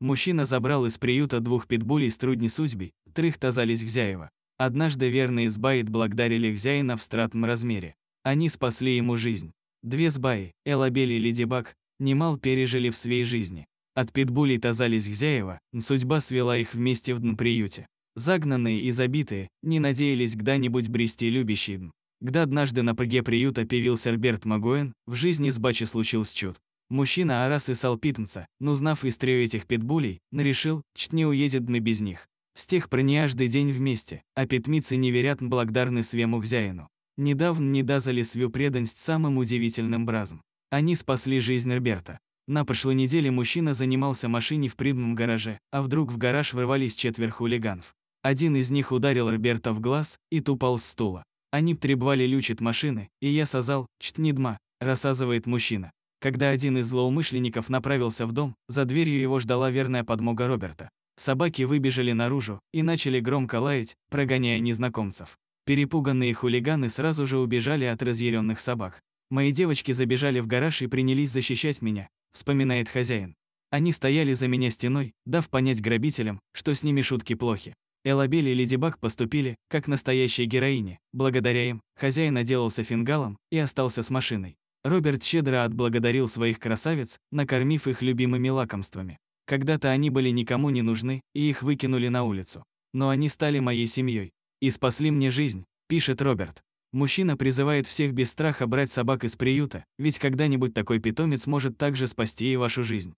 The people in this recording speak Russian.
Мужчина забрал из приюта двух питбулей с труднесудьбой, трых тазались хозяева. Однажды верные сбаи благодарили хозяина в стратном размере. Они спасли ему жизнь. Две сбаи, Элабели и Ледибак, немал пережили в своей жизни. От питбулей тазались хозяева, судьба свела их вместе в дн приюте. Загнанные и забитые, не надеялись когда-нибудь брести любящий дн. Когда однажды на прыге приюта певил Серберт Магуэн, в жизни сбачи случился чуд. Мужчина Арасы Салпитмца, но узнав историю этих питбулей, нарешил, чт не уедет мы без них. С тех про неажды день вместе, а питмицы неверятно благодарны своему хозяину. Недавно не дазали свою преданность самым удивительным бразом. Они спасли жизнь Роберта. На прошлой неделе мужчина занимался машине в придном гараже, а вдруг в гараж ворвались четверо хулиганов. Один из них ударил Роберта в глаз, и тупал с стула. Они требовали лючит машины, и я сазал, чт не дма, рассказывает мужчина. Когда один из злоумышленников направился в дом, за дверью его ждала верная подмога Роберта. Собаки выбежали наружу и начали громко лаять, прогоняя незнакомцев. Перепуганные хулиганы сразу же убежали от разъяренных собак. «Мои девочки забежали в гараж и принялись защищать меня», — вспоминает хозяин. «Они стояли за меня стеной, дав понять грабителям, что с ними шутки плохи. Элабель и Леди Ледибак поступили, как настоящие героини. Благодаря им, хозяин оделался фингалом и остался с машиной. Роберт щедро отблагодарил своих красавиц, накормив их любимыми лакомствами. Когда-то они были никому не нужны, и их выкинули на улицу. Но они стали моей семьей и спасли мне жизнь, пишет Роберт. Мужчина призывает всех без страха брать собак из приюта, ведь когда-нибудь такой питомец может также спасти и вашу жизнь.